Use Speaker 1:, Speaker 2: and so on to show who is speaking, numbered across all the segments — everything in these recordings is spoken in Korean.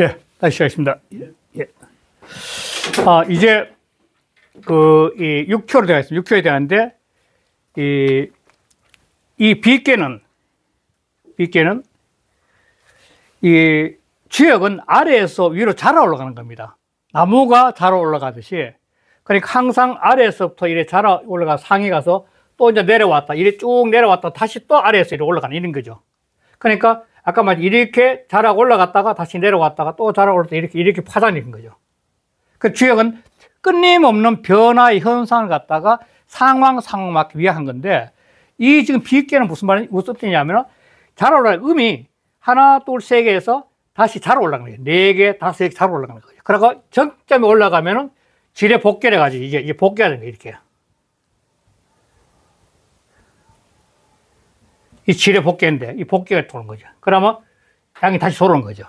Speaker 1: 예, 다시 시작하겠습니다. 예, 예. 아, 이제 그, 이 6효로 되어있습니다. 6효에 대한데, 이, 이 빗개는, 빗개는, 이 주역은 아래에서 위로 자 올라가는 겁니다. 나무가 자 올라가듯이. 그러니까 항상 아래에서부터 이래 자 올라가 상에 가서 또 이제 내려왔다. 이래 쭉 내려왔다. 다시 또 아래에서 이래 올라가는 이런 거죠. 그러니까 아까 말 이렇게 자라 올라갔다가 다시 내려갔다가 또자라 올라갔다 이렇게 이렇게 파다니는 거죠. 그 주역은 끊임없는 변화의 현상을 갖다가 상황 상황 맞기 위한 건데 이 지금 비계는 무슨 말이 무슨 뜻이냐면 잘 올라 음이 하나 둘 세 개에서 다시 잘 올라가는 거예요. 네 개, 다섯 개잘 올라가는 거예요. 그러고 정점에 올라가면은 지뢰 복결해 가지고 이게 이게 복귀하는 거예요, 이렇게. 이 지뢰 복귀인데 이 복귀가 도는 거죠. 그러면 양이 다시 돌아오는 거죠.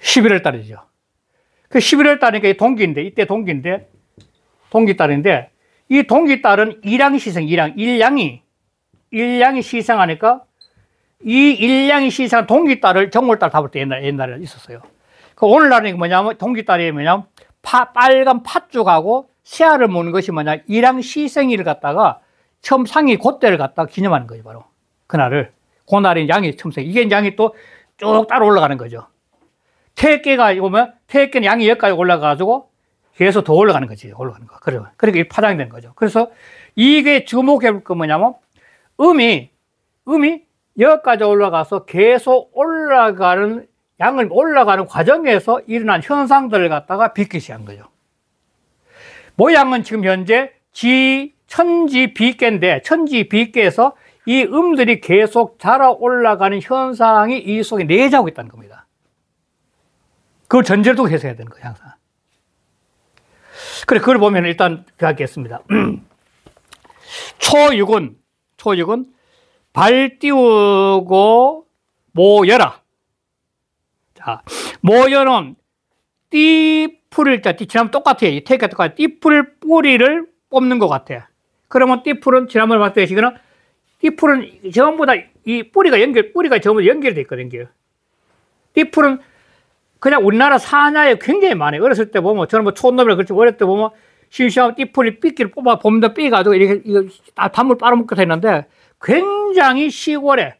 Speaker 1: 11월 달이죠. 그 11월 달이니까 동기인데 이때 동기인데 동기 달인데 이 동기 달은 일양 시생 일양 일양이 일양이 시생하니까 이 일양이 시생한 동기 달을 정월 달 잡을 때 옛날 옛날에 있었어요. 그 오늘날은 뭐냐면 동기 달이 뭐냐면 파, 빨간 팥죽하고 새알을 먹는 것이 뭐냐 일양 시생일을 갖다가 처음 상이 그대를 갖다 기념하는 거죠, 바로. 그날을. 그날인 양이 처음 생. 이게 양이 또 쭉 따라 올라가는 거죠. 태깨가 보면 태깨는 양이 여기까지 올라가가지고 계속 더 올라가는 거지, 올라가는 거. 그래요. 그러니 파장이 되는 거죠. 그래서 이게 주목해 볼건 뭐냐면 음이, 음이 여기까지 올라가서 계속 올라가는 양을 올라가는 과정에서 일어난 현상들을 갖다가 비키시한 거죠. 모양은 지금 현재 천지 비계인데 천지 비계에서 이 음들이 계속 자라 올라가는 현상이 이 속에 내재하고 있다는 겁니다. 그걸 전제로 두고 해석해야 되는 거예요, 항상. 그래, 그걸 보면 일단 그하겠습니다. 초육은, 초육은 발 띄우고 모여라. 자, 모여는 띠 풀을 때, 띠처럼 똑같아요. 이 태가 똑같아. 띠풀 뿌리를 뽑는 것 같아요. 그러면 띠풀은 지난번에 봤듯이 지금 띠풀은 전부 다이 뿌리가 연결, 뿌리가 전부 연결돼 있거든요. 띠풀은 그냥 우리나라 산하에 굉장히 많아요. 어렸을 때 보면 저는 뭐 촌놈이라 그렇지 어렸을 때 보면 심심하면 띠풀이 삐끼를 뽑아 봄도 삐가지고 이렇게 이거 다 밥물 빨아먹게 됐는데 굉장히 시골에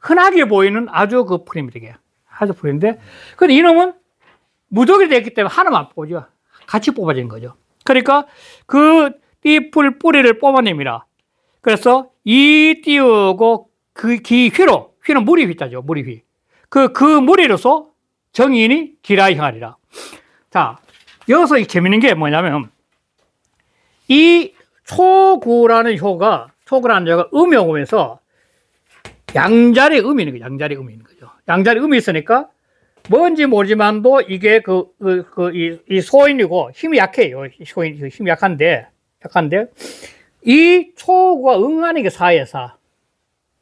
Speaker 1: 흔하게 보이는 아주 그 풀입니다. 이게 아주 풀인데 근데 이놈은 무더기 됐기 때문에 하나만 뽑죠. 같이 뽑아진 거죠. 그러니까 그 띠풀 뿌리를 뽑아냅니다. 그래서 이 띄우고 그 기휘로 휘는 물이 휘자죠. 물이 휘. 그, 그 무리로서 정인이 기라이 하리라 자, 여기서 재밌는 게 뭐냐면, 이 초구라는 효가, 초구라는 효가 음이 오면서 양자리 음이 거죠. 양자리 음이 거죠. 양자리 음이 있으니까 뭔지 모르지만도 이게 그, 그, 그, 이, 이 소인이고 힘이 약해요. 소인, 그 힘이 약한데 약간데이 초구가 응하는 게 4에 4.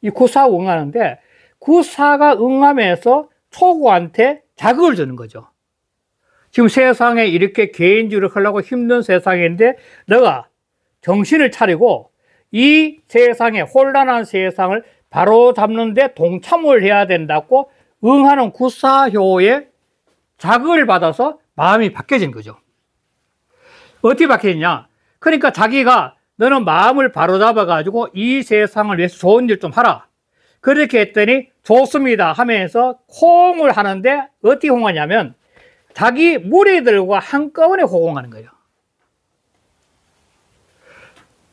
Speaker 1: 이 구사가 응하는데 구사가 응하면서 초구한테 자극을 주는 거죠. 지금 세상에 이렇게 개인주의를 하려고 힘든 세상인데 너가 정신을 차리고 이 세상에 혼란한 세상을 바로 잡는데 동참을 해야 된다고 응하는 구사효에 자극을 받아서 마음이 바뀌어진 거죠. 어떻게 바뀌었냐? 그러니까 자기가 너는 마음을 바로잡아가지고 이 세상을 위해서 좋은 일 좀 하라. 그렇게 했더니 좋습니다 하면서 호응을 하는데 어떻게 호응하냐면 자기 무리들과 한꺼번에 호응하는 거예요.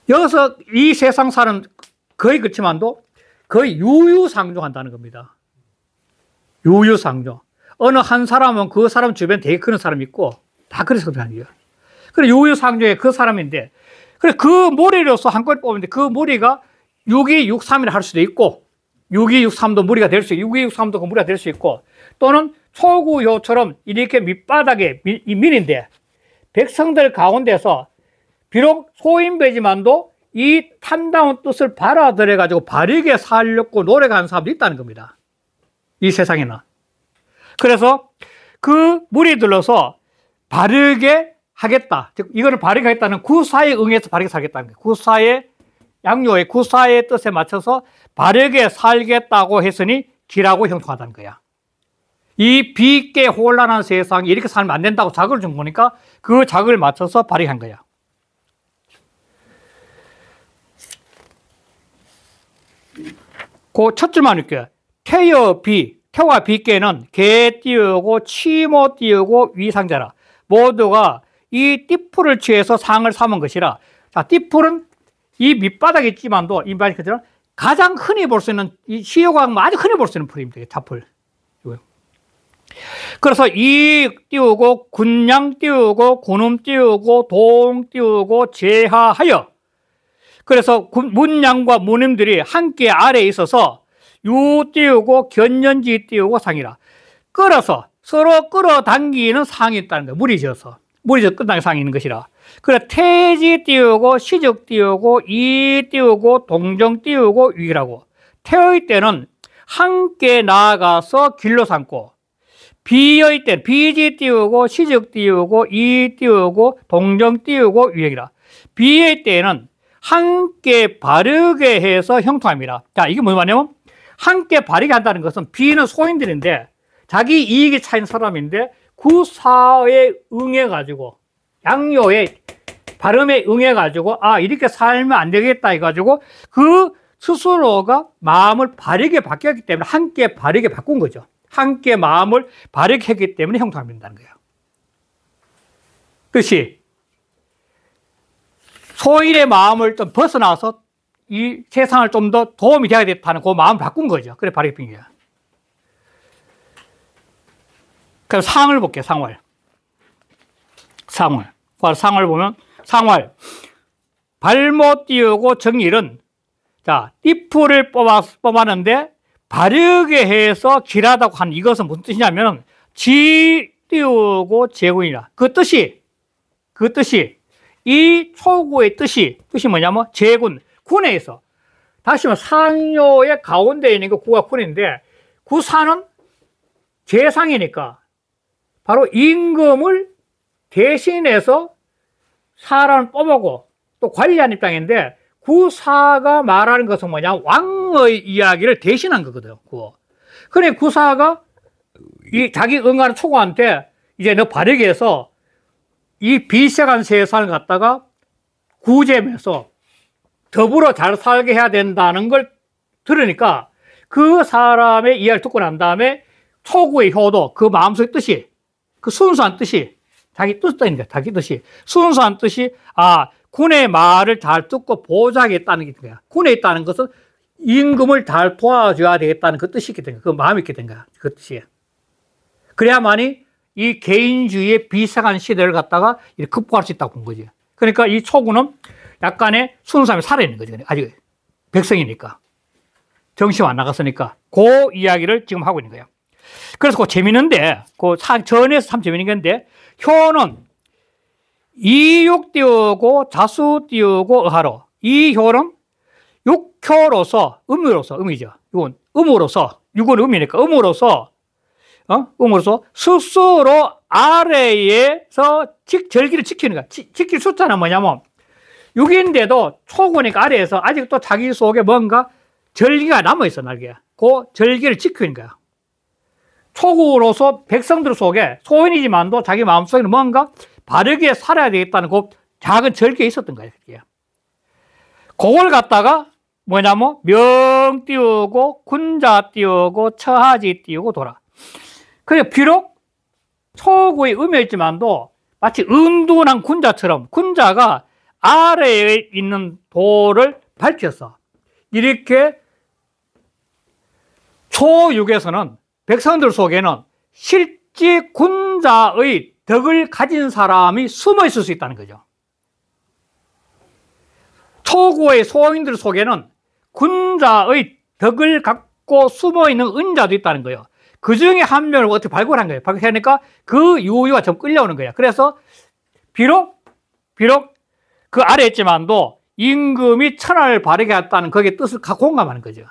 Speaker 1: 여기서 이 세상 사람 거의 그렇지만도 거의 유유상종한다는 겁니다. 유유상종. 어느 한 사람은 그 사람 주변 에 되게 큰 사람이 있고 다 그래서 그런 거예요. 그래, 요유상조의그 사람인데, 그래, 그 모래로서 한꺼번 뽑는데 그모리가 6263이라 할 수도 있고, 6263도 무리가 될 수 있고, 6263도 그 무리가 될 수 있고, 또는 초구요처럼 이렇게 밑바닥에 이 민인데, 백성들 가운데서 비록 소인배지만도 이 탐다운 뜻을 받아들여가지고 바르게 살려고 노력하는 사람도 있다는 겁니다. 이 세상에는. 그래서 그 무리들로서 바르게 하겠다. 즉, 이거를 발행하겠다는 구사에 응해서 발행살겠다는 거예요. 구사의 양요의 구사의 뜻에 맞춰서 바르게 살겠다고 했으니 기라고 형통하다는 거야. 이 비계 혼란한 세상에 이렇게 살면 안 된다고 자극을 준 거니까 그 자극을 맞춰서 발행한 거야. 그첫 줄만 읽게요. 태여 비, 태와 비께는 개 띄우고 치모 띄우고 위상자라. 모두가 이 띠풀을 취해서 상을 삼은 것이라. 자, 띠풀은 이 밑바닥에 있지만도 이말 그대로 가장 흔히 볼 수 있는 이 시효광 아주 흔히 볼 수 있는 풀입니다. 자풀. 그래서 이 띄우고 군양 띄우고 군음 띄우고 동 띄우고 제하하여 그래서 문양과 문임들이 함께 아래에 있어서 유 띄우고 견년지 띄우고 상이라 끌어서 서로 끌어당기는 상이 있다는 거예요. 무리지어서 무리서 끝난 상이 있는 것이라. 그래 태지 띄우고 시적 띄우고 이 띄우고 동정 띄우고 위라고 태의 때는 함께 나아가서 길로 삼고 비의 때 비지 띄우고 시적 띄우고 이 띄우고 동정 띄우고 위액이라 비의 때는 함께 바르게 해서 형통합니다. 자 이게 무슨 말이냐면 함께 바르게 한다는 것은 비는 소인들인데 자기 이익이 차인 사람인데 그 사에 응해가지고 양요의 발음에 응해가지고 아 이렇게 살면 안 되겠다 해가지고 그 스스로가 마음을 바르게 바뀌었기 때문에 함께 바르게 바꾼 거죠. 함께 마음을 바르게 했기 때문에 형통합된다는 거예요. 뜻이 소일의 마음을 좀 벗어나서 이 세상을 좀 더 도움이 되어야 겠다는그 마음을 바꾼 거죠. 그래 바르게 핀 거야. 그럼 상을 볼게요, 상월. 상월. 상을 보면, 상월. 발못 띄우고 정일은, 자, 띠풀을 뽑아, 뽑았는데, 바르게 해서 길하다고 하 이것은 무슨 뜻이냐면, 지 띄우고 제군이라. 그 뜻이, 그 뜻이, 이 초구의 뜻이, 뜻이 뭐냐면, 제군, 군에서. 다시 말 상요의 가운데 있는 게 구가 군인데, 구사는 재상이니까 바로 임금을 대신해서 사람을 뽑았고 또 관리한 입장인데 구사가 그 말하는 것은 뭐냐 왕의 이야기를 대신한 거거든요. 그거. 그래 구사가 그 이 자기 응하는 초고한테 이제 너 바르게해서 이 비세간 세상을 갖다가 구제면서 더불어 잘 살게 해야 된다는 걸 들으니까 그 사람의 이야기를 듣고 난 다음에 초구의 효도 그 마음속의 뜻이 그 순수한 뜻이 자기 뜻인데 자기 뜻이 순수한 뜻이 아 군의 말을 잘 듣고 보호하겠다는 게 거야. 군에 있다는 것은 임금을 잘 도와줘야 되겠다는 그 뜻이 있겠든가, 그 마음이 있겠든가, 그 뜻이야. 그래야만이 이 개인주의의 비상한 시대를 갖다가 극복할 수 있다고 본 거지. 그러니까 이 초구는 약간의 순수함이 살아있는 거지. 아직 백성이니까. 정시안 나갔으니까. 그 이야기를 지금 하고 있는 거야. 그래서 그재있는데그 사, 전에서 참 재밌는 건데, 효는 이육 띄우고 자수 띄우고 의하로. 이 효는 육효로서, 음으로서, 음이죠. 이건 음으로서, 육은 음이니까 음으로서, 어? 음으로서 스스로 아래에서 직, 절기를 지키는 거야. 지, 지킬 숫자는 뭐냐면, 육인데도 초고니까 아래에서 아직도 자기 속에 뭔가 절기가 남아있어, 날개야. 그 절기를 지키는 거야. 초구로서 백성들 속에 소인이지만도 자기 마음속에는 뭔가 바르게 살아야 되겠다는 그 작은 절개 있었던 거예요. 그걸 갖다가 뭐냐면 명 띄우고 군자 띄우고 처하지 띄우고 돌아. 그래 비록 초구의 음이었지만도 마치 은둔한 군자처럼 군자가 아래에 있는 돌을 밝혔어. 이렇게 초육에서는 백성들 속에는 실제 군자의 덕을 가진 사람이 숨어 있을 수 있다는 거죠. 초고의 소인들 속에는 군자의 덕을 갖고 숨어 있는 은자도 있다는 거예요. 그 중에 한 명을 어떻게 발굴한 거예요. 발굴하니까 그 유유가 좀 끌려오는 거예요. 그래서 비록, 비록 그 아래 있지만도 임금이 천하를 바르게 했다는 거기에 뜻을 공감하는 거죠.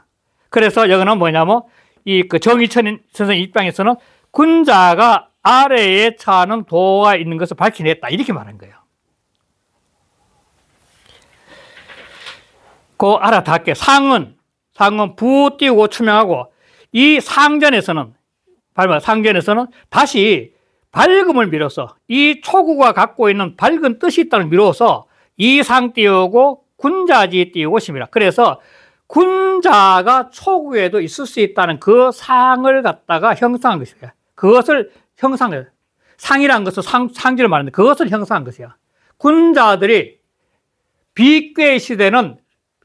Speaker 1: 그래서 여기는 뭐냐면 이그 정의천 선생 입장에서는 군자가 아래에 차는 도가 있는 것을 밝혀냈다 이렇게 말한 거예요. 그 알아닿게 상은 상은 부띄고 추명하고 이 상전에서는 상전에서는 다시 밝음을 밀어서 이 초구가 갖고 있는 밝은 뜻이 있다는 밀어서 이 상 띄우고 군자지 띄우고 심이라. 그래서 군자가 초구에도 있을 수 있다는 그 상을 갖다가 형상한 것이야. 그것을 형상을 상이란 것은 상, 상지를 말하는데 그것을 형상한 것이야. 군자들이 비궤 시대는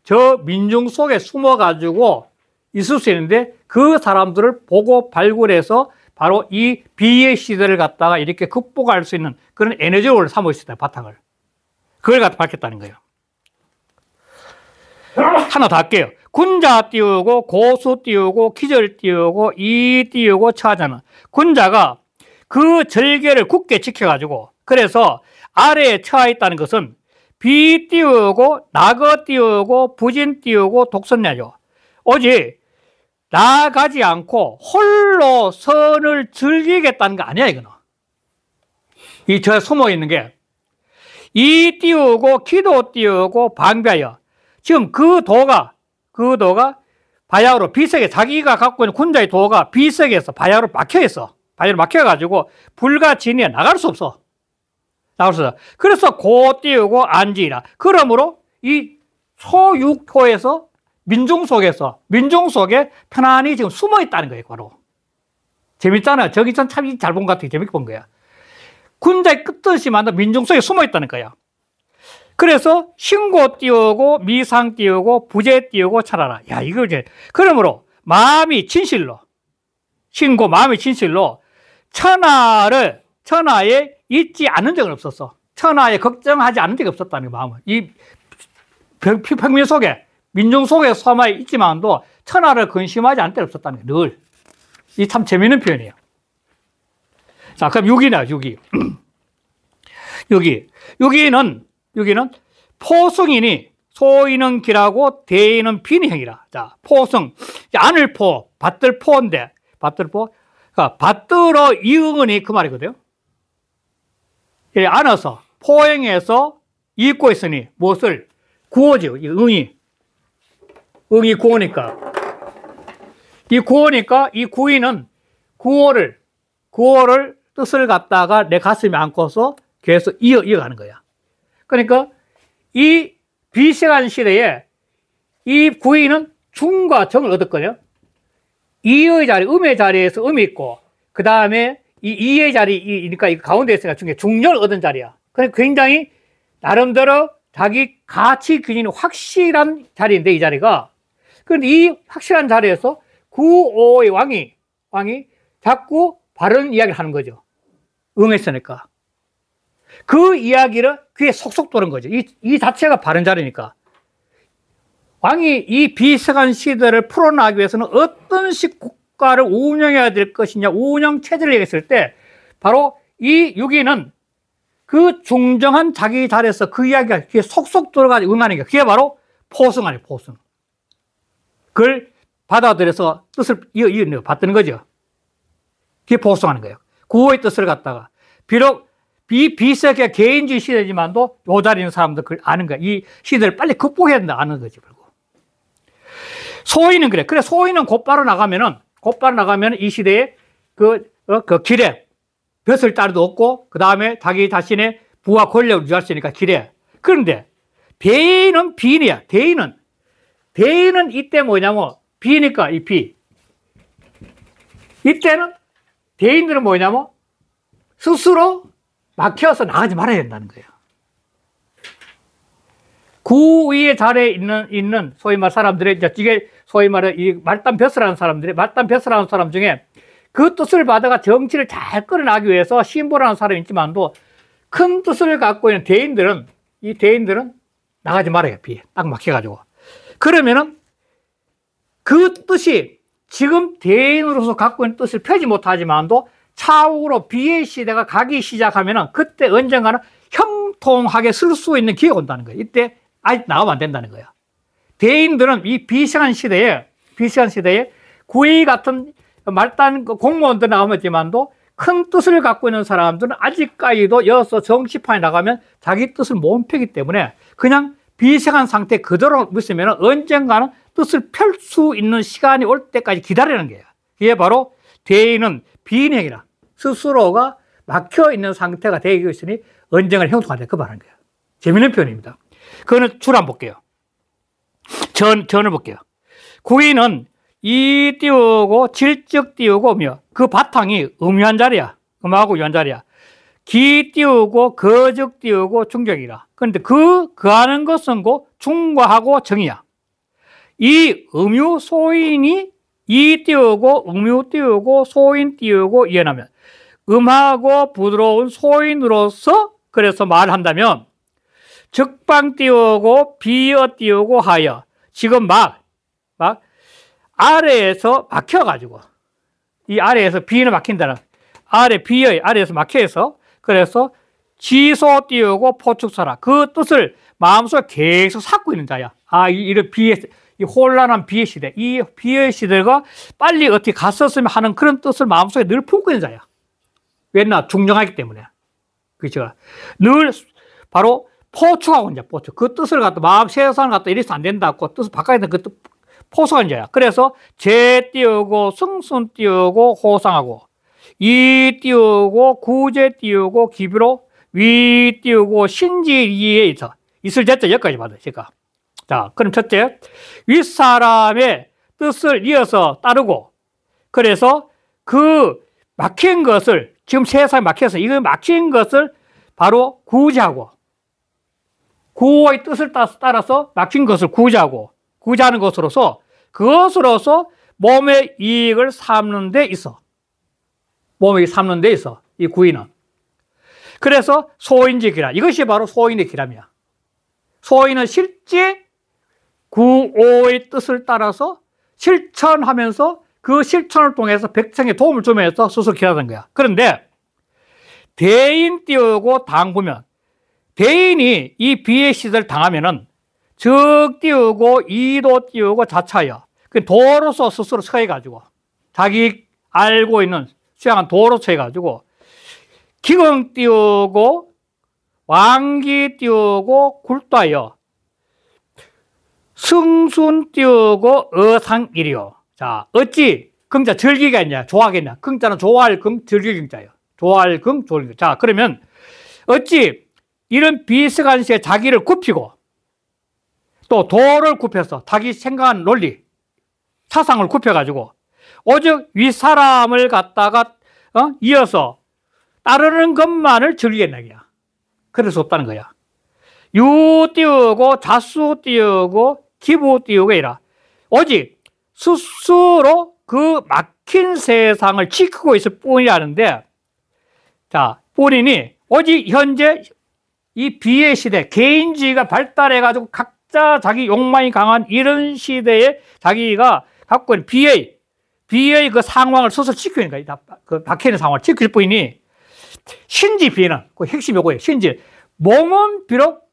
Speaker 1: 저 민중 속에 숨어가지고 있을 수 있는데 그 사람들을 보고 발굴해서 바로 이 비의 시대를 갖다가 이렇게 극복할 수 있는 그런 에너지를 삼고 있었다, 바탕을. 그걸 갖다 밝혔다는 거예요. 하나 다 할게요. 군자 띄우고 고수 띄우고 기절 띄우고 이 띄우고 차잖아. 군자가 그 절개를 굳게 지켜가지고 그래서 아래에 처 있다는 것은 비 띄우고 낙어 띄우고 부진 띄우고 독선내죠. 오직 나가지 않고 홀로 선을 즐기겠다는 거 아니야 이거는. 이저 숨어 있는 게 이 띄우고 기도 띄우고 방배하여 지금 그 도가 그 도가 바야흐로 비석에 자기가 갖고 있는 군자의 도가 비석에서 바야흐로 막혀 있어. 바야흐로 막혀 가지고 불과 진이 나갈 수 없어. 나갈 수 없어. 그래서 고 띄우고 안지라 그러므로 이 소육토에서 민중 속에서 민중 속에 편안히 지금 숨어 있다는 거예요, 바로. 재밌잖아. 저기 전참잘본 것 같아. 재밌게 본 거야. 군자의 끝뜻이 만든 민중 속에 숨어 있다는 거야. 그래서 신고 띄우고 미상 띄우고 부재 띄우고 차라라. 야, 이거 이제 그러므로 마음이 진실로 신고 마음이 진실로 천하를 천하에 잊지 않은 적은 없었어. 천하에 걱정하지 않은 적이 없었다는 마음은 이 평민 속에 민중 속에 소마 있지만도 천하를 근심하지 않을 때 없었다는 늘. 이 참 재미있는 표현이에요. 자, 그럼 6위나 6위. 6위. 6위는 여기는 포승이니 소이는 길하고 대이는비니행이라 자, 포승. 안을 포, 밭들 포인데, 밭들 포. 그러니까 밭들어 이응은이 그 말이거든요. 이 예, 안어서, 포행해서 읽고 있으니 무엇을 구호죠. 이 응이. 응이 구호니까. 이 구호니까 이 구인은 구호를, 구호를 뜻을 갖다가 내 가슴에 안고서 계속 이어, 이어가는 거야. 그러니까 이 비세란 시대에 이 구인은 중과 정을 얻었거든요. 이의 자리, 음의 자리에서 음이 있고, 그 다음에 이 이의 자리이니까 그러니까 이 가운데 있으니까 중에 중렬 얻은 자리야. 그러니까 굉장히 나름대로 자기 가치 균인 확실한 자리인데 이 자리가 그런데 이 확실한 자리에서 구오의 왕이 왕이 자꾸 바른 이야기를 하는 거죠. 응했으니까. 그 이야기를 귀에 속속 도는 거죠. 이, 이 자체가 바른 자리니까. 왕이 이 비서관 시대를 풀어나기 위해서는 어떤 식 국가를 운영해야 될 것이냐, 운영 체제를 얘기했을 때, 바로 이 유기는 그 중정한 자기 자리에서 그 이야기가 귀에 속속 들어가지 응하는 게 그게 바로 포승 아니에요, 포승. 그걸 받아들여서 뜻을 이어, 이어 받드는 거죠. 그게 포승하는 거예요. 구호의 뜻을 갖다가. 비록 비, 비세계 개인주의 시대지만도 요다리는 사람들 그걸 아는 거야. 이 시대를 빨리 극복해야 된다. 아는 거지, 결국. 소인은 그래. 그래, 소인은 곧바로 나가면은, 곧바로 나가면 이 시대에 그, 어, 그 길에 벼슬 따르도 없고, 그 다음에 자기 자신의 부와 권력을 유지할 수 있으니까 길에. 그런데, 배인은 비인이야. 대인은. 대인은 이때 뭐냐면, 비니까, 이 비. 이때는 대인들은 뭐냐면, 스스로 막혀서 나가지 말아야 된다는 거예요. 구위의 자리에 있는, 있는 소위 말 사람들의, 이게 소위 말해 이 말단 벼슬하는 사람들의, 말단 벼슬하는 사람 중에 그 뜻을 받아가 정치를 잘 끌어나기 위해서 신보라는 사람이 있지만도 큰 뜻을 갖고 있는 대인들은, 이 대인들은 나가지 말아요, 비에. 딱 막혀가지고. 그러면은 그 뜻이 지금 대인으로서 갖고 있는 뜻을 펴지 못하지만도 차후로 비의 시대가 가기 시작하면 그때 언젠가는 형통하게 쓸 수 있는 기회가 온다는 거예요. 이때 아직 나가면 안 된다는 거예요. 대인들은 이 비시간 시대에, 비시간 시대에 구의 같은 말단 그 공무원들 나오지만도 큰 뜻을 갖고 있는 사람들은 아직까지도 여서 정치판에 나가면 자기 뜻을 못 펴기 때문에 그냥 비시한 상태 그대로 있으면 언젠가는 뜻을 펼 수 있는 시간이 올 때까지 기다리는 거예요. 이게 바로 대인은 비인행이라 스스로가 막혀 있는 상태가 되고 있으니 언쟁을 형통한다. 그 말하는 거예요. 재밌는 표현입니다. 그거는 줄안 볼게요. 전, 전을 볼게요. 구인은 이 띄우고 질적 띄우고 음그 바탕이 음유한 자리야. 음하고 유한 자리야. 기 띄우고 거적 띄우고 중적이라. 그런데 그, 그 하는 것은 고 중과하고 정이야. 이 음유 소인이 이 띄우고 음유 띄우고 소인 띄우고 이어나면 음하고 부드러운 소인으로서 그래서 말한다면 적방 띄우고 비어 띄우고 하여 지금 막, 막 아래에서 막혀가지고 이 아래에서 비는 막힌다는 아래 비어 아래에서 막혀서 그래서 지소 띄우고 포축사라그 뜻을 마음속에 계속 삭고 있는 자야 아 이런 비에 이 혼란한 비의 시대, 이 비의 시대가 빨리 어떻게 갔었으면 하는 그런 뜻을 마음속에 늘 품고 있는 자야. 왜냐? 중요하기 때문에. 그죠? 늘 바로 포축하고 이제 포축. 그 뜻을 갖다 마음 세상을 갖다 이래서 안 된다고 뜻을 바꿔야 그 포수한 자야. 그래서 재 띄우고 승순 띄우고 호상하고 이 띄우고 구제 띄우고 기비로 위 띄우고 신지 이에 있어. 있을 제자 여기까지 받아. 제가. 자, 그럼 첫째, 윗사람의 뜻을 이어서 따르고, 그래서 그 막힌 것을, 지금 세상에 막혀서 이거 막힌 것을 바로 구제하고, 구호의 뜻을 따라서 막힌 것을 구제하고, 구제하는 것으로서, 그것으로서 몸의 이익을 삼는 데 있어. 몸의 삼는 데 있어. 이 구인은. 그래서 소인지 기라. 이것이 바로 소인의 기람이야. 소인은 실제 구오의 뜻을 따라서 실천하면서 그 실천을 통해서 백성의 도움을 주면서 수석기하는 거야. 그런데 대인 띄우고 당구면 대인이 이 비의 시대 당하면은 즉 띄우고 이도 띄우고 자차여 그 도로서 스스로 처해가지고 자기 알고 있는 수양한 도로 처해가지고 기금 띄우고 왕기 띄우고 굴다여 승순 띄우고 어상일이요. 자, 어찌 금자 절기가 있냐? 조하겠냐금자는 조화할 금, 절기 금자요 조화할 금, 조리 자, 그러면 어찌 이런 비슷한 시에 자기를 굽히고 또 도를 굽혀서 자기 생각한 논리, 사상을 굽혀가지고 오직 윗사람을 갖다가 어? 이어서 따르는 것만을 즐기겠냐 그럴 수 없다는 거야. 유 띄우고 자수 띄우고 기부띄우게이라 오직 스스로 그 막힌 세상을 지키고 있을 뿐이라는데 자 본인이 오직 현재 이 비의 시대 개인주의가 발달해 가지고 각자 자기 욕망이 강한 이런 시대에 자기가 갖고 있는 비의 비의 그 상황을 스스로 지키니까 그박해 상황을 지킬 뿐이니 신지 비는 그 핵심 요거예요 신지 몸은 비록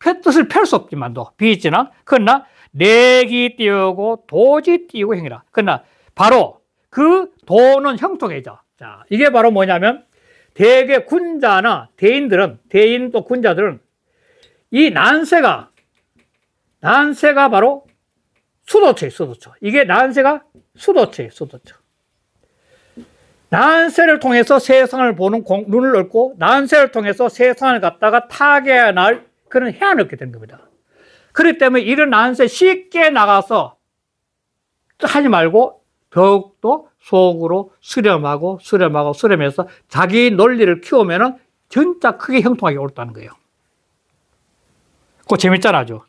Speaker 1: 그 뜻을 펼 수 없지만도 비있지나 그러나 내기 띄우고 도지 띄우고 행이라. 그러나 바로 그 도는 형통해져. 자, 이게 바로 뭐냐면 대개 군자나 대인들은 대인 또 군자들은 이 난세가 난세가 바로 수도처 수도처. 이게 난세가 수도처 수도처. 난세를 통해서 세상을 보는 공, 눈을 넓고 난세를 통해서 세상을 갖다가 타개할 그런 해안을 얻게 되는 겁니다. 그렇기 때문에 이런 난세 쉽게 나가서 하지 말고 더욱더 속으로 수렴하고 수렴하고 수렴해서 자기 논리를 키우면은 진짜 크게 형통하게 옳다는 거예요. 그거 재밌잖아요.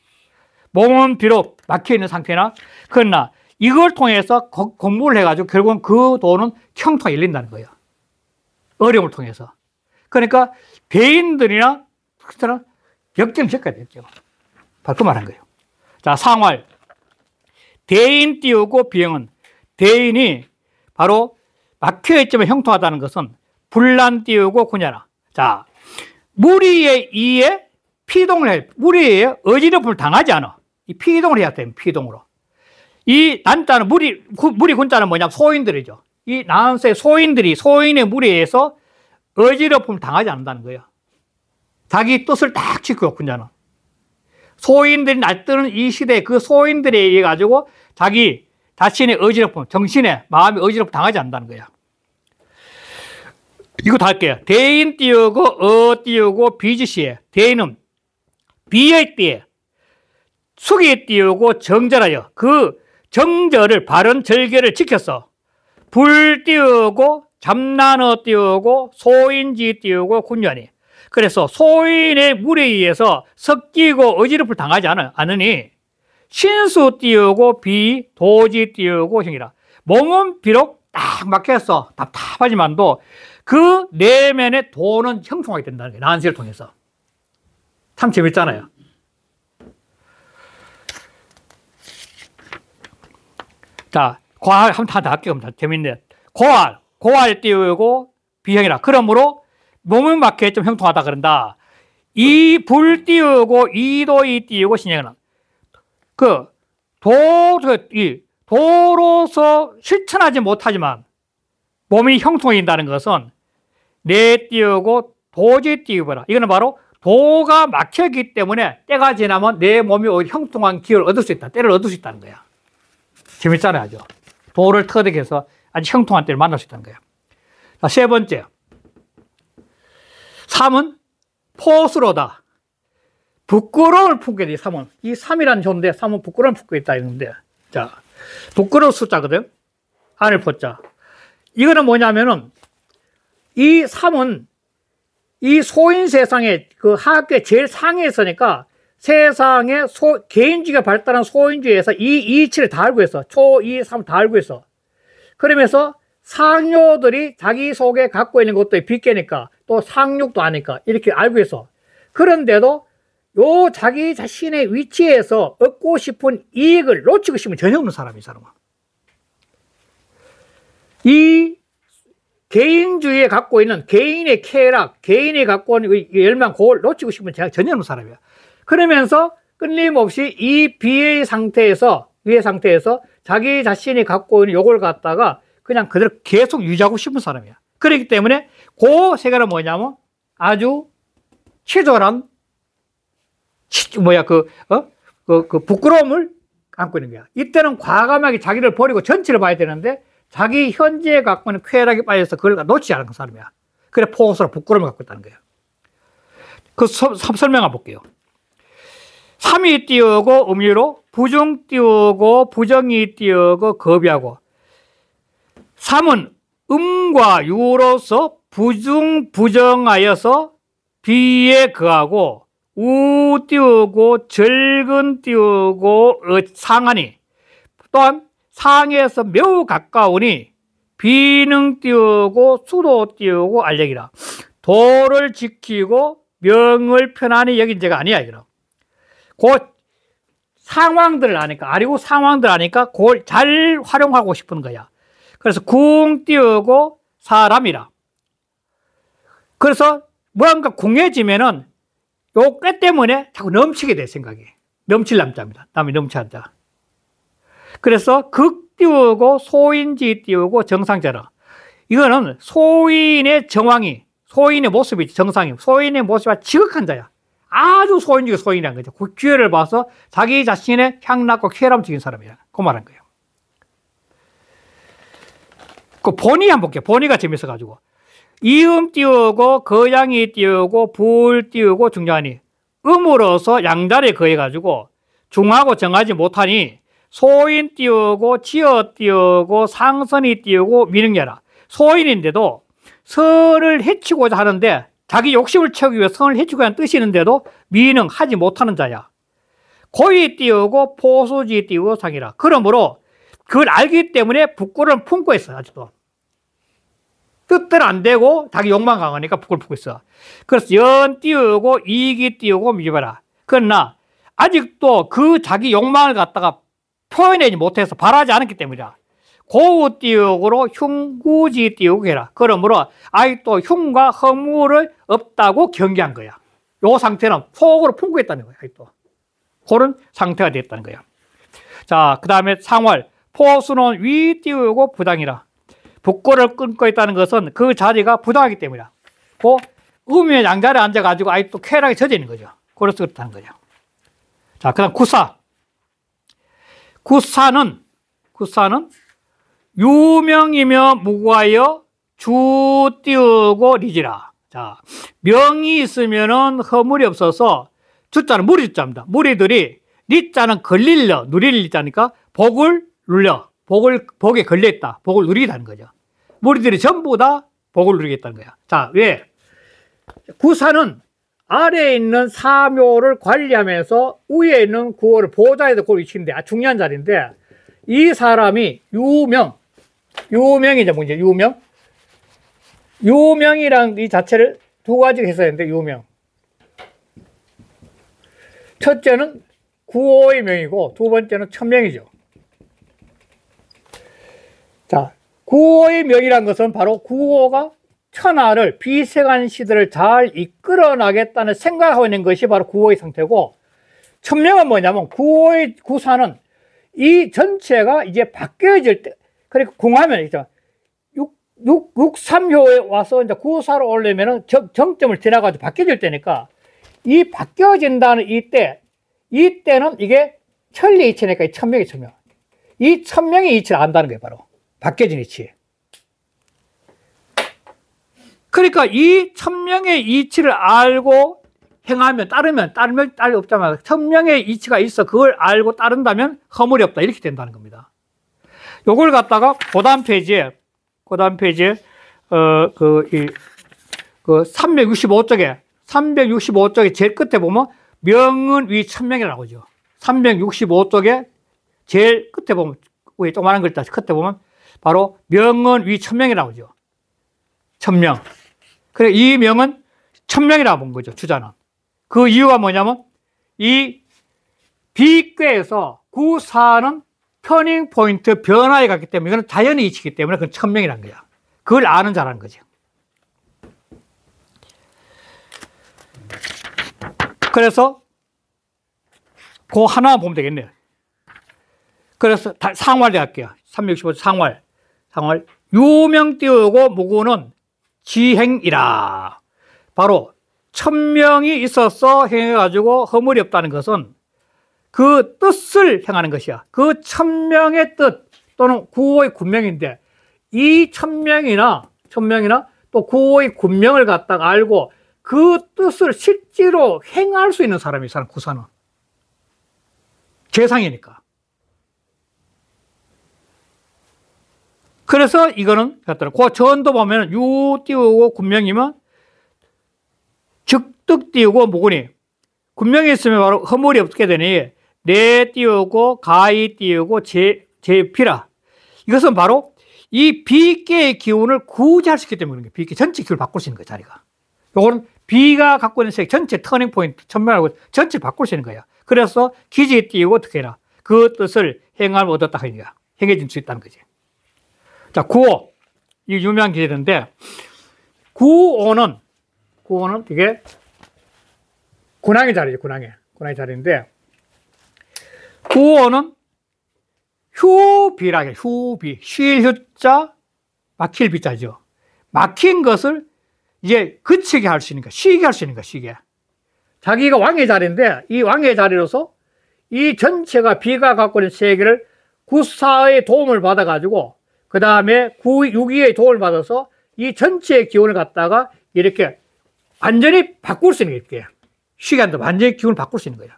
Speaker 1: 몸은 비록 막혀있는 상태나 그러나 이걸 통해서 공부를 해가지고 결국은 그 돈은 형통에 일린다는 거예요. 어려움을 통해서. 그러니까 배인들이나 특히나 역경 적가야 역경. 바로 그 말한 거예요. 자, 상활. 대인 띄우고 비행은 대인이 바로 막혀있지만 형통하다는 것은 분란 띄우고 군야라. 자, 무리에 이에 피동을 해. 무리에 어지럽음을 당하지 않아. 이 피동을 해야 돼. 피동으로. 이 난자는 무리, 무리 군자는 뭐냐? 소인들이죠. 이 난세 소인들이 소인의 무리에서 어지럽음을 당하지 않는다는 거예요. 자기 뜻을 딱 지켜 군자는 소인들이 날뜨는 이시대그 소인들에 의해 가지고 자기 자신의 어지럽음, 정신에 마음이 어지럽 당하지 않는다는 거야. 이거 다 할게요. 대인 띄우고 어 띄우고 비지시에 대인은 비의 띠에 숙이 띄우고 정절하여 그 정절을 바른 절개를 지켜서 불 띄우고 잠난어 띄우고 소인지 띄우고 군연이 그래서 소인의 물에 의해서 섞이고 어지럽을 당하지 않으니 신수 띄우고 비, 도지 띄우고 형이라. 몸은 비록 딱 막혀서 답답하지만도 그 내면의 도는 형성하게 된다는 거예요. 난세를 통해서. 참 재밌잖아요. 자, 고알 한번 다 나갈게요. 재밌네. 요 고알, 고알 띄우고 비형이라. 그러므로 몸을 맞게 좀 형통하다 그런다. 이 불 띄우고 이도이 띄우고 신행은 그 도, 이 도로서 실천하지 못하지만 몸이 형통해진다는 것은 내 띄우고 도지 띄우거라. 이거는 바로 도가 막혔기 때문에 때가 지나면 내 몸이 형통한 기회를 얻을 수 있다. 때를 얻을 수 있다는 거야. 재밌잖아요. 아주. 도를 터득해서 아주 형통한 때를 만날 수 있다는 거야. 자, 세 번째. 3은 포스로다. 부끄러움을 품게 돼, 3은. 이 3이라는 존 3은 부끄러움을 품고 있다, 이는데. 자, 부끄러운 숫자거든. 안을 포자. 이거는 뭐냐면은, 이 3은 이 소인 세상의 그 학계 제일 상에 있니까 세상의 소, 개인주의가 발달한 소인주의에서 이, 이치를다 알고 있어. 초, 이, 삼다 알고 있어. 그러면서 상요들이 자기 속에 갖고 있는 것도 빗개니까 또 상륙도 하니까 이렇게 알고 있어. 그런데도 요 자기 자신의 위치에서 얻고 싶은 이익을 놓치고 싶으면 전혀 없는 사람이 사람은. 이 개인주의에 갖고 있는 개인의 쾌락, 개인이 갖고 있는 열망, 그걸 놓치고 싶은 제가 전혀 없는 사람이야. 그러면서 끊임없이 이 비의 상태에서, 위의 상태에서 자기 자신이 갖고 있는 요걸 갖다가 그냥 그대로 계속 유지하고 싶은 사람이야. 그렇기 때문에 그세개는 뭐냐면 아주 치졸한 치, 뭐야 그, 어? 그, 그 부끄러움을 안고 있는 거야. 이때는 과감하게 자기를 버리고 전체를 봐야 되는데 자기 현재에 갖고 있는 쾌락에 빠져서 그걸 놓치지 않은 그 사람이야. 그래 포스로 부끄러움을 갖고 있다는 거야. 그 서, 설명해 볼게요. 삼이 띄우고 음유로 부정 띄우고 부정이 띄우고 겁이하고 삼은 음과 유로서 부중 부정하여서 비에 그하고 우 띄우고 즐근 띄우고 상하니 또한 상에서 매우 가까우니 비능 띄우고 수로 띄우고 알력이라 도를 지키고 명을 편안히 여긴 제가 아니야 이거 곧 상황들을 아니까 아니고 상황들 아니까 그걸 잘 활용하고 싶은 거야 그래서 궁 띄우고 사람이라. 그래서 무언가 궁해지면은 요꾀 때문에 자꾸 넘치게 돼, 생각이. 넘칠 남자입니다. 남이 넘치한다. 그래서 극 띄우고 소인지 띄우고 정상자라. 이거는 소인의 정황이, 소인의 모습이 정상이. 소인의 모습과 지극한 자야. 아주 소인 중 소인이란 거죠. 그 기회를 봐서 자기 자신의 향락과 쾌 r 적인 사람이야. 그 말한 거예요. 그 본의 한번 볼게요. 본의가 재밌어가지고. 이음 띄우고, 거양이 띄우고, 불 띄우고, 중요하 음으로서 양자리 거해가지고 중하고 정하지 못하니 소인 띄우고, 지어 띄우고, 상선이 띄우고, 미능여라. 소인인데도 선을 해치고자 하는데 자기 욕심을 채우기 위해 선을 해치고 하는 뜻이 있는데도 미능하지 못하는 자야. 고이 띄우고, 포수지 띄우고, 상이라. 그러므로 그걸 알기 때문에 북끄러을 품고 있어, 아직도. 뜻대로 안 되고 자기 욕만 강하니까 부끄러 품고 있어. 그래서 연 띄우고 이익 띄우고 미봐라. 그러나 아직도 그 자기 욕망을 갖다가 표현하지 못해서 바라지 않았기 때문이다. 고우 띄우고로 흉구지 띄우고 해라. 그러므로 아직도 흉과 허무를 없다고 경계한 거야. 요 상태는 속으로 품고 있다는 거야, 아직도. 그런 상태가 됐다는 거야. 자, 그 다음에 상월. 포수는 위 띄우고 부당이라. 복고를 끊고 있다는 것은 그 자리가 부당하기 때문이다. 고 음의 양자리에 앉아가지고 아예 또 쾌락에 젖어 있는 거죠. 그래서 그렇다는 거죠. 자, 그 다음 구사. 구사는, 구사는 유명이며 무과여 주 띄우고 리지라. 자, 명이 있으면은 허물이 없어서 주자는 무리자입니다. 무리들이 리자는 걸릴려, 누릴 리자니까 복을 눌려 복을 복에 걸려 있다. 복을 누리겠다는 거죠. 무리들이 전부 다 복을 누리겠다는 거야. 자, 왜? 구사는 아래에 있는 사묘를 관리하면서 위에 있는 구호를 보좌에서 그 위치인데 아, 중요한 자리인데 이 사람이 유명 유명이죠 문제 유명 유명이란 이 자체를 두 가지 해석했는데 유명 첫째는 구호의 명이고 두 번째는 천명이죠 자, 구호의 명이란 것은 바로 구호가 천하를 비세간 시대를 잘 이끌어 나겠다는 생각하고 있는 것이 바로 구호의 상태고 천명은 뭐냐면 구호의 구사는 이 전체가 이제 바뀌어질 때 그러니까 공하면 이제 6, 6, 6 3효에 와서 이제 구사로 올려면은 정점을 지나가지고 바뀌어질 때니까 이 바뀌어진다는 이때 이때는 이게 천리 이치니까 천명이 천명 이 천명이 이치를 안다는 거예요 바로 바뀌어진 치 그러니까 이 천명의 이치를 알고 행하면 따르면 따르면 따를 없잖아. 천명의 이치가 있어 그걸 알고 따른다면 허물이 없다 이렇게 된다는 겁니다. 요걸 갖다가 고단 페이지에 고단 페이지에 어그이그 그 365쪽에 그 365쪽에 제일 끝에 보면 명은 위 천명이라고 죠 365쪽에 제일 끝에 보면 위에 조그마한 글자 끝에 보면 바로 명은 위 천명이라고 죠 천명. 그래, 이 명은 천명이라고 본 거죠, 주자는. 그 이유가 뭐냐면, 이 비꾀에서 구사는 터닝 포인트 변화에 갔기 때문에, 이거 자연의 이치기 때문에 그건 천명이란 거야. 그걸 아는 자라 거죠. 그래서, 그 하나만 보면 되겠네요. 그래서 상활 대학교야. 365 상활. 상을 유명 띄우고 무고는 지행이라. 바로 천명이 있어서 행해가지고 허물이 없다는 것은 그 뜻을 행하는 것이야. 그 천명의 뜻 또는 구호의 군명인데 이 천명이나 천명이나 또 구호의 군명을 갖다가 알고 그 뜻을 실제로 행할 수 있는 사람이 사람 구사는 재상이니까. 그래서 이거는 같더라. 그 전도 보면 유 띄우고 군명이면 즉득 띄우고 모근이 군명이 있으면 바로 허물이 없게 되니 내 띄우고 가이 띄우고 제, 제피라. 이것은 바로 이 비계의 기운을 구제시기 때문에 그런 비계 전체 기운을 바꿀 수 있는 거예요, 자리가. 요거는 비가 갖고 있는 색 전체 터닝 포인트, 천면하고 전체 바꿀 수 있는 거야. 그래서 기지 띄우고 어떻게 해라. 그 뜻을 행함을 얻었다 하니까 행해질 수 있다는 거지. 자, 구호. 이 유명한 기제인데, 구호는, 구호는 이게 군항의 자리죠, 군항의. 군항의 자리인데, 구호는 휴비라게, 휴비. 쉴휴 자, 막힐 비 자죠. 막힌 것을 이제 그치게 할 수 있는 거, 쉬게 할 수 있는 거, 쉬게. 자기가 왕의 자리인데, 이 왕의 자리로서 이 전체가 비가 갖고 있는 세계를 구사의 도움을 받아가지고 그 다음에 6위의 도움을 받아서 이 전체의 기운을 갖다가 이렇게 완전히 바꿀 수 있는 이렇게. 예요 시간도 완전히 기운을 바꿀 수 있는 거야.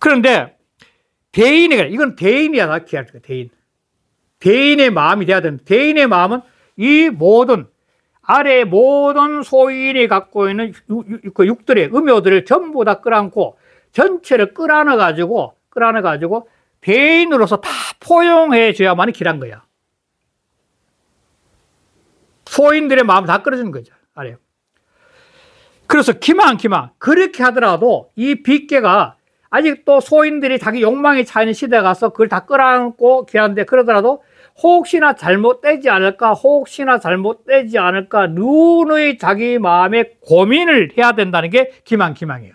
Speaker 1: 그런데 대인이 이건 대인이야, 나 기할 거 대인. 대인의 마음이 돼야 되는 대인의 마음은 이 모든 아래 모든 소인이 갖고 있는 그 육들의 음요들을 전부 다 끌어안고 전체를 끌어안아 가지고 끌어안아 가지고 대인으로서 다 포용해 줘야만이 길한 거야. 소인들의 마음을 다 끌어주는 거죠. 아래요. 그래서 기만, 기만. 그렇게 하더라도 이 빗개가 아직도 소인들이 자기 욕망에 차 있는 시대에 가서 그걸 다 끌어안고 기한데 그러더라도 혹시나 잘못되지 않을까, 혹시나 잘못되지 않을까, 누누이 자기 마음에 고민을 해야 된다는 게 기만, 기망이에요.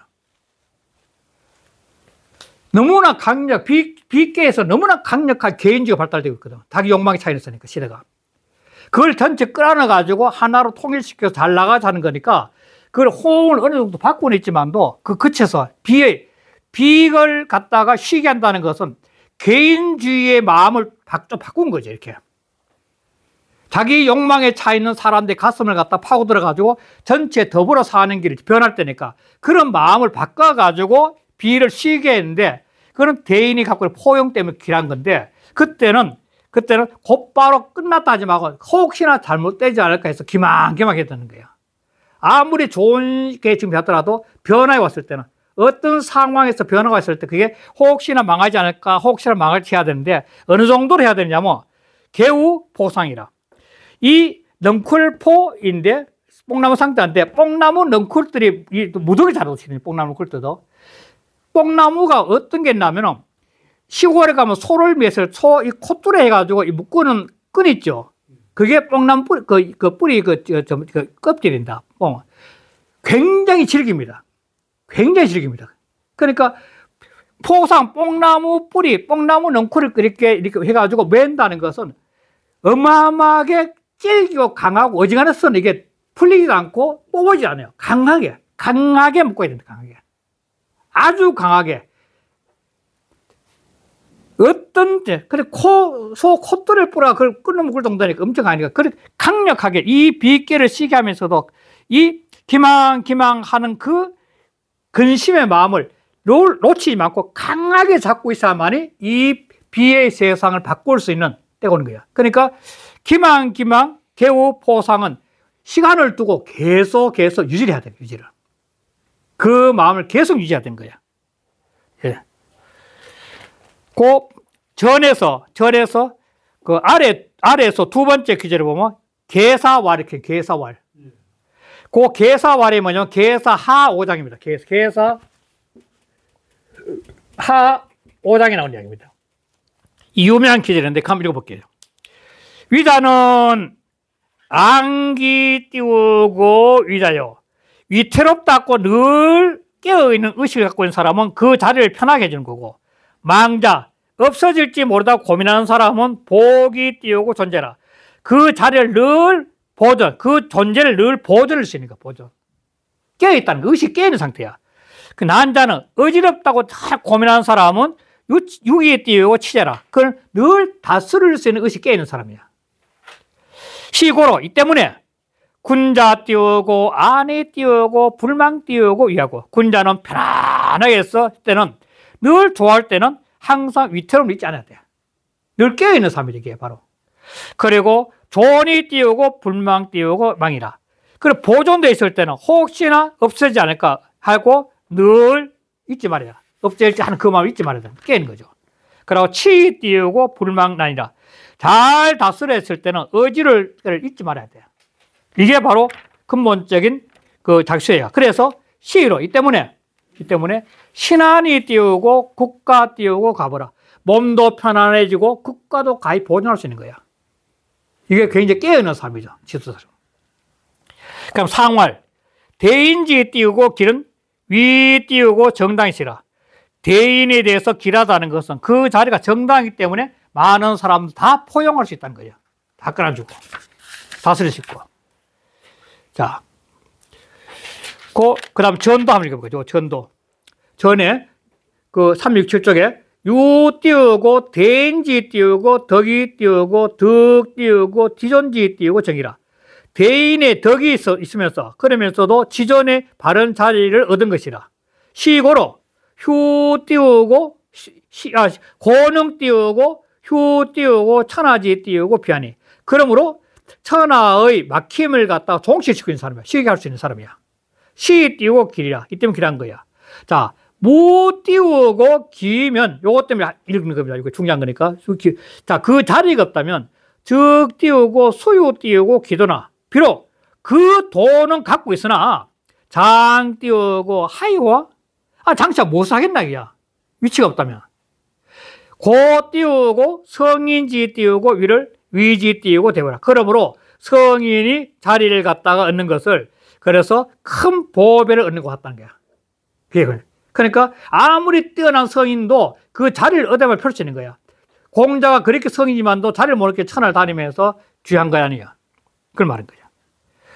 Speaker 1: 너무나 강력, 비, 비에서 너무나 강력한 개인주의가 발달되고 있거든. 자기 욕망이 차이있으니까 시대가. 그걸 전체 끌어내 가지고 하나로 통일시켜서 잘 나가자는 거니까 그걸 호응을 어느 정도 바꾸는 있지만도 그끝에서 비의 비익을 갖다가 쉬게 한다는 것은 개인주의의 마음을 좀 바꾼 거죠 이렇게 자기 욕망에 차 있는 사람들의 가슴을 갖다 파고들어 가지고 전체 더불어 사는 길이 변할 때니까 그런 마음을 바꿔 가지고 비를 쉬게 했는데 그런 대인이 갖고 있는 포용 때문에 길한 건데 그때는 그때는 곧바로 끝났다 하지 말고 혹시나 잘못되지 않을까 해서 기만기만하게 되는 거예요. 아무리 좋은 게 지금 되더라도 변화가 왔을 때는 어떤 상황에서 변화가 있을 때 그게 혹시나 망하지 않을까 혹시나 망할지 해야 되는데 어느 정도로 해야 되냐면 개우 포상이라 이 넝쿨포인데 뽕나무 상자인데 뽕나무 넝쿨들이 무더기 자라고 는 뽕나무 넝쿨들도 뽕나무가 어떤 게 있냐면은 시골에 가면 소를 매서 소이 콧줄에 해가지고 이 묶어는 끈 있죠. 그게 뽕나 뿌리, 그, 그 뿌리, 그, 저, 저, 그껍질입다 뽕. 굉장히 질깁니다. 굉장히 질깁니다. 그러니까 포상 뽕나무 뿌리, 뽕나무 넝쿨을 이렇게, 이렇게 해가지고 맨다는 것은 어마어마하게 질기고 강하고 어지간해서는 이게 풀리지도 않고 뽑아지지 않아요. 강하게, 강하게 묶어야 된다, 강하게. 아주 강하게. 어떤 때, 그래, 코, 소 콧돌을 뿌라 그걸 끊어먹을 정도니까 엄청 아니까. 그래, 강력하게 이 비계를 시게 하면서도 이 기망, 기망 하는 그 근심의 마음을 놓, 놓치지 않고 강하게 잡고 있어야만이 이 비의 세상을 바꿀 수 있는 때가 오는 거야. 그러니까 기망, 기망, 개우, 포상은 시간을 두고 계속 계속 유지를 해야 돼, 유지를. 그 마음을 계속 유지해야 되는 거야. 그 전에서 전에서 그 아래 아래에서 두 번째 규제를 보면 계사왈 이렇게 계사왈. 예. 그 계사왈이 뭐냐면 계사하 5장입니다. 계사 계사 하 5장에 나온 이야기입니다. 유명한 기재인데 한번 읽어볼게요. 위자는 안기 띄우고 위자요. 위태롭다고 늘 깨어있는 의식을 갖고 있는 사람은 그 자리를 편하게 해주는 거고 망자 없어질지 모르다 고민하는 사람은 복이 띄우고 존재라. 그 자리를 늘 보존, 그 존재를 늘 보존을 쓰니까 보존. 깨어있다는 거, 의식 깨어있는 상태야. 그 난자는 어지럽다고 잘 고민하는 사람은 육, 이에 띄우고 치재라. 그걸늘 다스릴 수 있는 의식 깨어있는 사람이야. 시고로, 이 때문에 군자 띄우고 안에 띄우고 불망 띄우고 위하고 군자는 편안하게 했어. 때는 늘 좋아할 때는 항상 위태로움을 잊지 않아야 돼요. 늘 깨어있는 삶이 이 바로. 그리고 존이 띄우고 불망 띄우고 망이라. 그리고 보존돼 있을 때는 혹시나 없애지 않을까 하고 늘 잊지 말아야. 없애지 않은 그 마음을 잊지 말아야 된 깨는 거죠. 그리고 치 띄우고 불망 난이라. 잘 다스려 했을 때는 의지를 잊지 말아야 돼 이게 바로 근본적인 그 작수예요. 그래서 시로 이 때문에 이 때문에 신안이 띄우고 국가 띄우고 가보라. 몸도 편안해지고 국가도 가히 보존할 수 있는 거야. 이게 굉장히 깨어있는 삶이죠. 지도사람. 그럼 상활. 대인지 띄우고 길은 위 띄우고 정당이 시라. 대인에 대해서 길하다는 것은 그 자리가 정당이기 때문에 많은 사람들 다 포용할 수 있다는 거예요. 다 끌어주고, 다스릴 수고 자. 그, 그 다음 전도 한번 읽어볼게요. 전도. 전에 그 367쪽에 유 띄우고 대인지 띄우고 덕이 띄우고 덕 띄우고 지존지 띄우고 정이라. 대인의 덕이 있어, 있으면서 그러면서도 지존의 바른 자리를 얻은 것이라. 시고로 휴 띄우고 시, 시, 아, 고능 띄우고 휴 띄우고 천하지 띄우고 피하니. 그러므로 천하의 막힘을 갖다 종식시키는 사람이야. 쉽게 할수 있는 사람이야. 시 띄우고 길이라. 이 때문에 길한 거야. 자, 못 띄우고 기면 요것 때문에 읽는 겁니다. 이거 중요한 거니까. 그 자, 그 자리가 없다면 즉 띄우고 수유 띄우고 기도나 비록 그 돈은 갖고 있으나 장 띄우고 하이와 아 장차 못 사겠나 이야 위치가 없다면 고 띄우고 성인지 띄우고 위를 위지 띄우고 되거라 그러므로 성인이 자리를 갖다가 얻는 것을 그래서 큰 보배를 얻는 것 같다는 거야. 그게 그냥. 그러니까 아무리 뛰어난 성인도 그 자리를 얻어발 펼치는 거야. 공자가 그렇게 성이지만도 자리를 모르게 천을 다니면서 귀한 거 아니야. 그걸 말한 거야.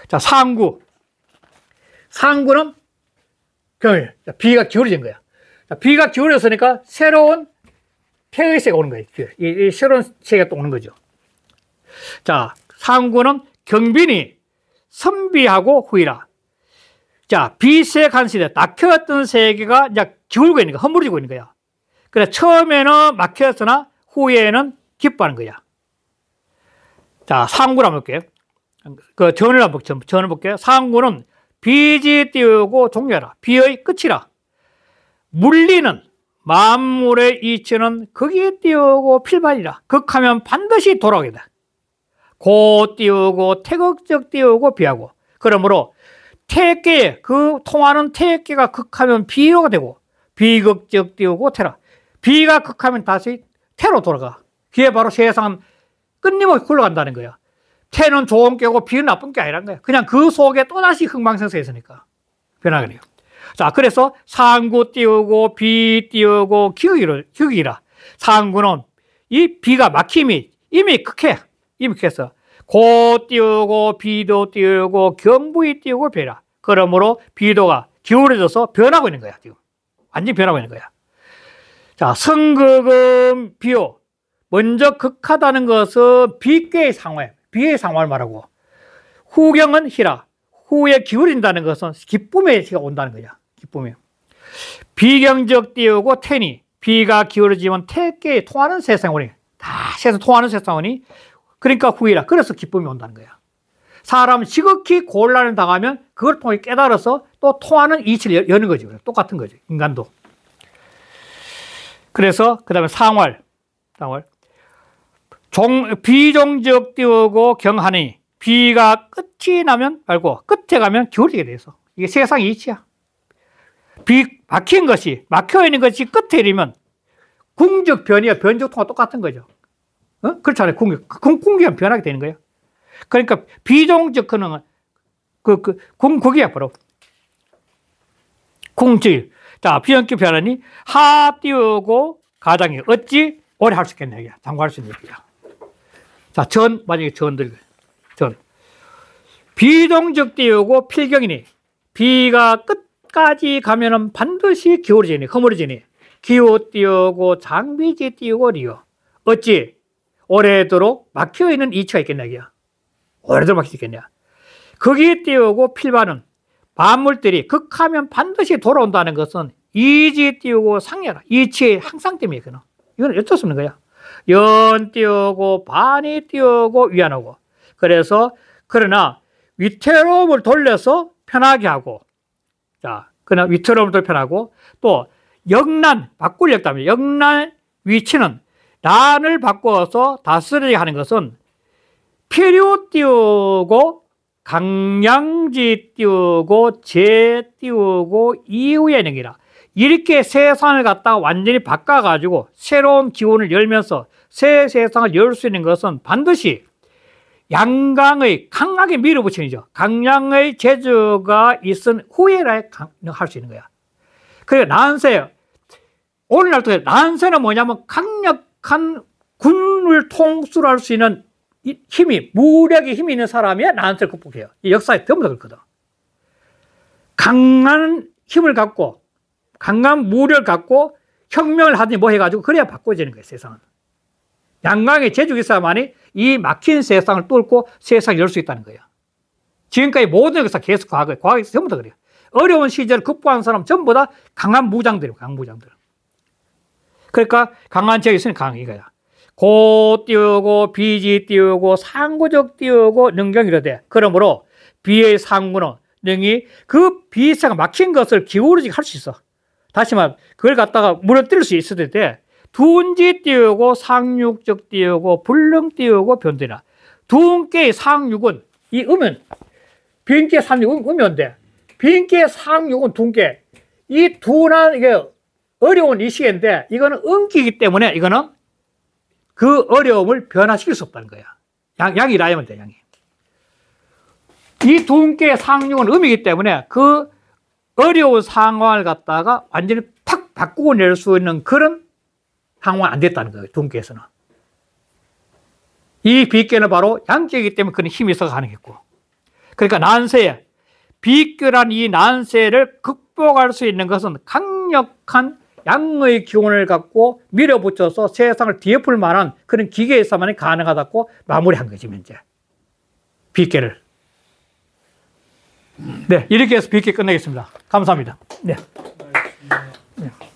Speaker 1: 자, 상구. 상구는 경일. 비가 기울어진 거야. 자, 비가 기울였으니까 새로운 폐의세가 오는 거야. 이, 이 새로운 세계가 또 오는 거죠. 자, 상구는 경빈이 선비하고 후이라. 자, 비세간 시대, 막혀왔던 세계가 이제 기울고 있는 거야. 허물어지고 있는 거야. 그래, 처음에는 막혔으나 후에는 기뻐하는 거야. 자, 상구를 한번 볼게요. 그 전을 한번 볼 전을 볼게요. 상구는 비지 띄우고 종료라. 비의 끝이라. 물리는 만물의 이치는 거기에 띄우고 필발이라. 극하면 반드시 돌아오게 다고 띄우고 태극적 띄우고 비하고. 그러므로 태극기, 그 통하는 태극기가 극하면 비호가 되고, 비극적 띄우고 테라 비가 극하면 다시 태로 돌아가. 그게 바로 세상은 끊임없이 굴러간다는 거야. 태는 좋은 게고 비는 나쁜 게 아니란 거야. 그냥 그 속에 또다시 흥망성쇠 있으니까. 변화가 돼요. 자, 그래서 상구 띄우고 비 띄우고 기우기를, 기우기라. 상구는 이 비가 막힘이 이미 극해. 이미 극해서 고 띄우고 비도 띄우고 경부이 띄우고 배라. 그러므로 비도가 기울어져서 변하고 있는 거야, 지금. 완전히 변하고 있는 거야. 자, 성극은 비오. 먼저 극하다는 것은 비괴의 상황, 비의 상황을 말하고 후경은 희라, 후에 기울인다는 것은 기쁨의 시가 온다는 거야. 기쁨이. 비경적 띄우고 태니, 비가 기울어지면 태께에 통하는 세상원이, 다 세상 통하는 세상원이 그러니까 후회라. 그래서 기쁨이 온다는 거야. 사람 시극히 곤란을 당하면 그걸 통해 깨달아서 또 통하는 이치를 여는 거죠. 똑같은 거죠. 인간도. 그래서 그 다음에 상월. 상월. 종, 비종적 띄우고 경하니 비가 끝이 나면 말고 끝에 가면 기울이게 돼서 이게 세상 이치야. 비 막힌 것이 막혀 있는 것이 끝에 이르면 궁적 변이와 변적 통화 똑같은 거죠. 어? 그렇잖아요. 공기. 공, 기가 변하게 되는 거예요. 그러니까 비종적 근황은 그, 그, 공, 거기야, 바로. 공질. 자, 비형기 변하니 하 띄우고 가장이 어찌 오래 할 수 있겠냐, 이게. 당구할 수 있는 얘기야. 자, 전, 만약에 전들, 전. 비동적 띄우고 필경이니 비가 끝까지 가면은 반드시 기울어지니, 허물어지니. 기호 띄우고 장비지 띄우고 리요. 어찌 오래도록 막혀 있는 이치가 있겠냐 이게. 오래도록 막혀 있겠냐. 거기에 띄우고 필반은 만물들이 극하면 반드시 돌아온다는 것은 이지 띄우고 상해라. 이치 항상 때문에 그는 이건 어쩔 수 없는 거야. 연 띄우고 반이 띄우고 위안하고. 그래서 그러나 위태로움을 돌려서 편하게 하고 자, 그러나 위태로움을 돌편하고 또 영난 바꿀렸다면 영난 위치는 단을 바꿔서 다스리게 하는 것은 필요 띄우고 강량지 띄우고 재 띄우고 이후의 능이라 이렇게 세상을 갖다가 완전히 바꿔가지고 새로운 기운을 열면서 새 세상을 열 수 있는 것은 반드시 양강의 강하게 밀어붙이죠. 강량의 재주가 있은 후에라할수 있는 거야. 그래서 난세, 오늘날 또 난세는 뭐냐면 강력 약한 군을 통솔할수 있는 힘이 무력의 힘이 있는 사람이 나한테 극복해요. 이 역사에 전부 다 그렇거든. 강한 힘을 갖고 강한 무력을 갖고 혁명을 하든지 뭐 해가지고 그래야 바꿔지는 거예요. 세상은. 양강의 제주기사만이 이 막힌 세상을 뚫고 세상을 열 수 있다는 거예요. 지금까지 모든 역사 계속 과거, 과거 전부 다 그래요. 어려운 시절을 극복한 사람 전부 다 강한 무장들이에요. 강무장들. 그러니까 강한 체역이 있으면 강한 이거야. 고 띄우고 비지 띄우고 상구적 띄우고 능경 이러대. 그러므로 비의 상구는 능이 그 비사가 막힌 것을 기울이지 할 수 있어. 다시 말, 그걸 갖다가 무너뜨릴 수 있어야 돼. 둔지 띄우고 상육적 띄우고 불능 띄우고 변되나. 둔께의 상육은 이 음은 빈께 상육은 음이 온 빈께 상육은 둔께. 이 둔한 이게 어려운 이시기인데 이거는 은기이기 때문에 이거는 그 어려움을 변화시킬 수 없다는 거야. 양, 양이라 하면 돼, 양이. 이두께 상용은 음이기 때문에 그 어려운 상황을 갖다가 완전히 탁 바꾸고 낼 수 있는 그런 상황은 안 됐다는 거예요, 두께에서는이 비께는 바로 양께이기 때문에 그런 힘이 있어 가능했고. 그러니까 난세 비교란 이 난세를 극복할 수 있는 것은 강력한 양의 기운을 갖고 밀어붙여서 세상을 뒤엎을 만한 그런 기계에서만이 가능하다고 마무리한 거지, 이제. 빗개를. 네, 이렇게 해서 빗개 끝내겠습니다. 감사합니다. 네. 네.